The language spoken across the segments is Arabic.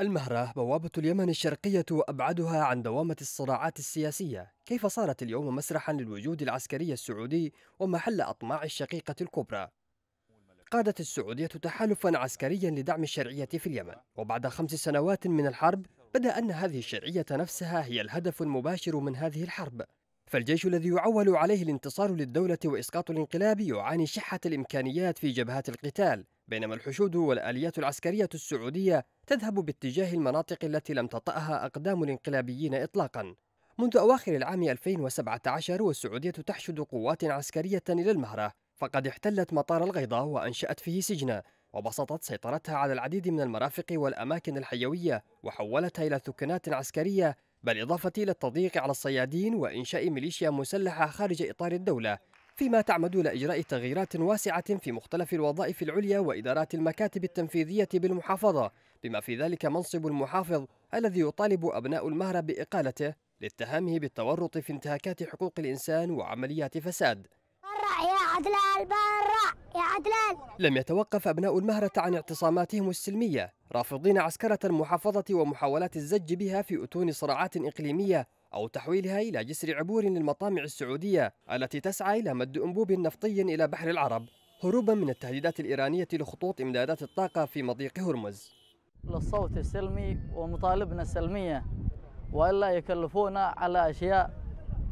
المهرة بوابة اليمن الشرقية وأبعدها عن دوامة الصراعات السياسية كيف صارت اليوم مسرحا للوجود العسكري السعودي ومحل أطماع الشقيقة الكبرى قادت السعودية تحالفا عسكريا لدعم الشرعية في اليمن وبعد خمس سنوات من الحرب بدا أن هذه الشرعية نفسها هي الهدف المباشر من هذه الحرب فالجيش الذي يعول عليه الانتصار للدولة وإسقاط الانقلاب يعاني شحة الإمكانيات في جبهات القتال بينما الحشود والآليات العسكرية السعودية تذهب باتجاه المناطق التي لم تطأها أقدام الانقلابيين إطلاقا منذ أواخر العام 2017 والسعودية تحشد قوات عسكرية إلى المهرة فقد احتلت مطار الغيضة وأنشأت فيه سجنا وبسطت سيطرتها على العديد من المرافق والأماكن الحيوية وحولتها إلى ثكنات عسكرية بالإضافة إلى التضييق على الصيادين وإنشاء ميليشيا مسلحة خارج إطار الدولة فيما تعمد لإجراء تغييرات واسعة في مختلف الوظائف العليا وإدارات المكاتب التنفيذية بالمحافظة بما في ذلك منصب المحافظ الذي يطالب أبناء المهرة بإقالته لاتهامه بالتورط في انتهاكات حقوق الإنسان وعمليات فساد عدلان برا يا عدلان لم يتوقف أبناء المهرة عن اعتصاماتهم السلمية رافضين عسكرة المحافظة ومحاولات الزج بها في أتون صراعات إقليمية أو تحويلها إلى جسر عبور للمطامع السعودية التي تسعى إلى مد أنبوب نفطي إلى بحر العرب هروبا من التهديدات الإيرانية لخطوط إمدادات الطاقة في مضيق هرمز للصوت السلمي ومطالبنا السلمية وإلا يكلفونا على أشياء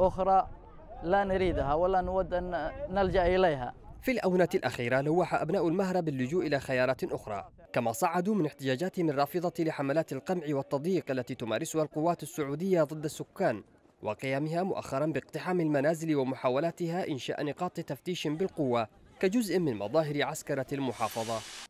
أخرى لا نريدها ولا نود أن نلجأ إليها في الأونة الأخيرة لوح أبناء المهرة باللجوء إلى خيارات أخرى كما صعدوا من احتجاجاتهم الرافضة لحملات القمع والتضييق التي تمارسها القوات السعودية ضد السكان وقيامها مؤخرا باقتحام المنازل ومحاولاتها إنشاء نقاط تفتيش بالقوة كجزء من مظاهر عسكرة المحافظة